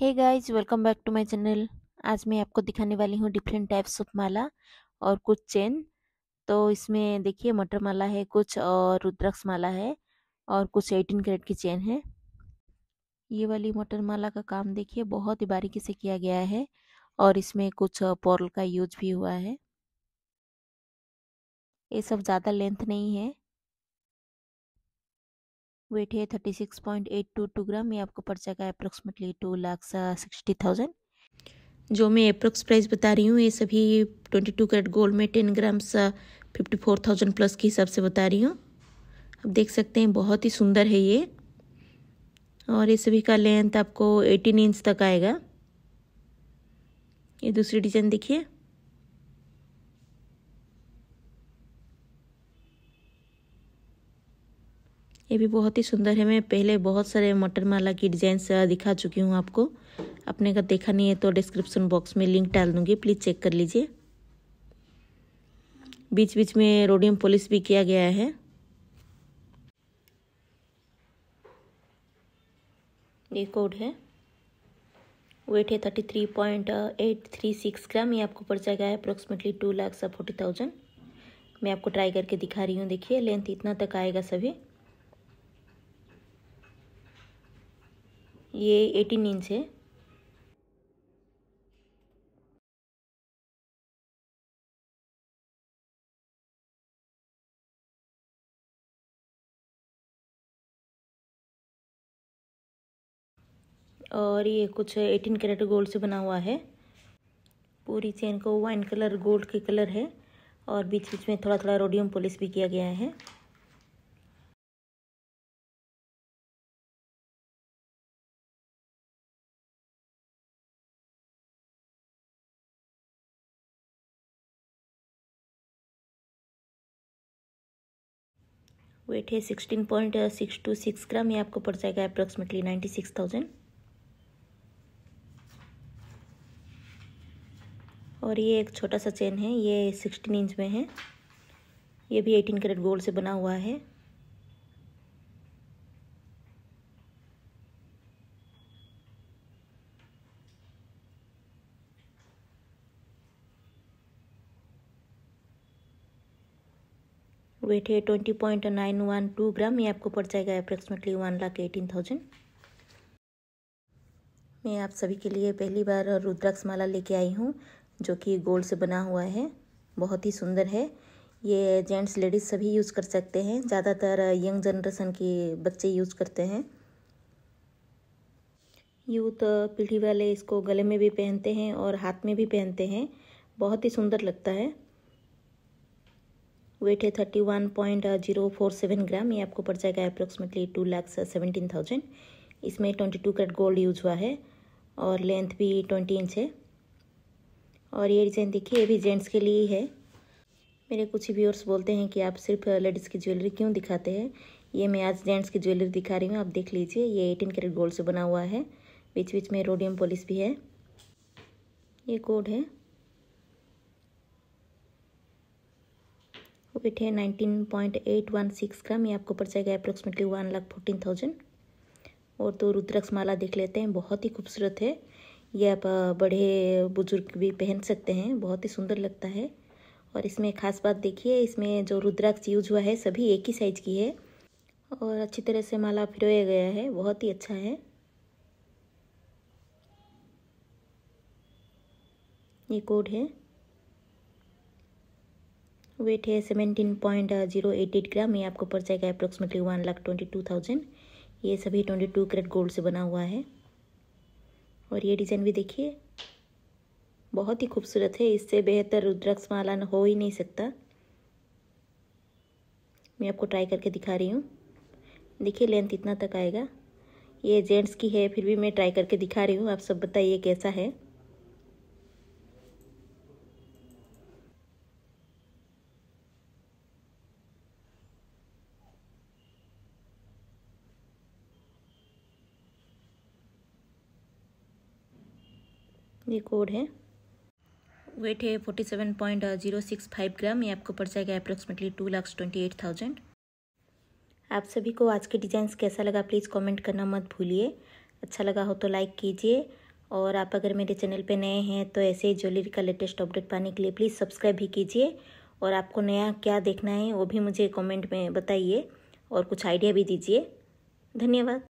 hey guys welcome back to my channel आज मैं आपको दिखाने वाली हूँ डिफरेंट टाइप्स ऑफ माला और कुछ चेन तो इसमें देखिए मटर माला है कुछ और रुद्राक्ष माला है और कुछ एटीन कैरेट की चेन है ये वाली मटर माला का काम देखिए बहुत ही बारीकी से किया गया है और इसमें कुछ पॉरल का यूज भी हुआ है ये सब ज़्यादा लेंथ नहीं है वेट है thirty six point eight two two gram ये आपको पड़ जाएगा approximately two lakh sixty thousand जो मैं अप्रोक्स प्राइस बता रही हूँ ये सभी ट्वेंटी टू कैरेट गोल्ड में ten grams fifty four thousand plus के हिसाब से बता रही हूँ आप देख सकते हैं बहुत ही सुंदर है ये और ये सभी का लेंथ आपको एटीन इंच तक आएगा ये दूसरी डिज़ाइन देखिए ये भी बहुत ही सुंदर है मैं पहले बहुत सारे मटर माला की डिजाइन दिखा चुकी हूँ आपको अपने का देखा नहीं है तो डिस्क्रिप्शन बॉक्स में लिंक डाल दूँगी प्लीज़ चेक कर लीजिए बीच बीच में रोडियम पॉलिश भी किया गया है ये कोड है वेट है thirty three point eight three six gram ये आपको पड़ जाएगा approximately two lakh forty thousand मैं आपको ट्राई करके दिखा रही हूँ देखिए लेंथ इतना तक आएगा सभी ये एटीन इंच है और ये कुछ एटीन कैरेट गोल्ड से बना हुआ है पूरी चेन को वाइन कलर गोल्ड के कलर है और बीच बीच में थोड़ा थोड़ा रोडियम पॉलिश भी किया गया है वेट है sixteen point six two six gram ये आपको पड़ जाएगा अप्रोक्सीमेटली नाइन्टी सिक्स थाउजेंड और ये एक छोटा सा चेन है ये सिक्सटीन इंच में है ये भी एटीन कैरेट गोल्ड से बना हुआ है वेट है twenty point nine one two gram ये आपको पड़ जाएगा approximately one lakh eighteen thousand मैं आप सभी के लिए पहली बार रुद्राक्ष माला लेके आई हूँ जो कि गोल्ड से बना हुआ है बहुत ही सुंदर है ये जेंट्स लेडीज़ सभी यूज़ कर सकते हैं ज़्यादातर यंग जनरेशन के बच्चे यूज़ करते हैं यूथ पीढ़ी वाले इसको गले में भी पहनते हैं और हाथ में भी पहनते हैं बहुत ही सुंदर लगता है वेट है thirty one point zero four seven gram ये आपको पड़ जाएगा approximately two lakhs seventeen thousand इसमें twenty two carat gold use हुआ है और लेंथ भी ट्वेंटी इंच है और ये डिज़ाइन देखिए ये भी जेंट्स के लिए ही है मेरे कुछ व्यूअर्स बोलते हैं कि आप सिर्फ लेडीज़ की ज्वेलरी क्यों दिखाते हैं ये मैं आज जेंट्स की ज्वेलरी दिखा रही हूँ आप देख लीजिए ये एटीन कैरेट गोल्ड से बना हुआ है बीच बीच में रोडियम पॉलिस भी है ये कोड है प्रॉफिट है nineteen point eight one six gram ये आपको पड़ जाएगा approximately one lakh fourteen thousand और तो रुद्राक्ष माला देख लेते हैं बहुत ही खूबसूरत है ये आप बड़े बुजुर्ग भी पहन सकते हैं बहुत ही सुंदर लगता है और इसमें खास बात देखिए इसमें जो रुद्राक्ष यूज हुआ है सभी एक ही साइज की है और अच्छी तरह से माला फिरोया गया है बहुत ही अच्छा है ये कोड है वेट है seventeen point zero eight eight gram ये आपको पड़ जाएगा approximately one lakh twenty two thousand ये सभी ट्वेंटी टू करेट गोल्ड से बना हुआ है और ये डिज़ाइन भी देखिए बहुत ही खूबसूरत है इससे बेहतर रुद्राक्ष माला हो ही नहीं सकता मैं आपको ट्राई करके दिखा रही हूँ देखिए लेंथ इतना तक आएगा ये जेंट्स की है फिर भी मैं ट्राई करके दिखा रही हूँ आप सब बताइए कैसा है ये कोड है वेट है forty seven point zero six five gram ये आपको पड़ जाएगा approximately two lakh twenty eight thousand आप सभी को आज के डिज़ाइंस कैसा लगा प्लीज़ कमेंट करना मत भूलिए अच्छा लगा हो तो लाइक कीजिए और आप अगर मेरे चैनल पे नए हैं तो ऐसे ही ज्वेलरी का लेटेस्ट अपडेट पाने के लिए प्लीज़ सब्सक्राइब भी कीजिए और आपको नया क्या देखना है वो भी मुझे कमेंट में बताइए और कुछ आइडिया भी दीजिए धन्यवाद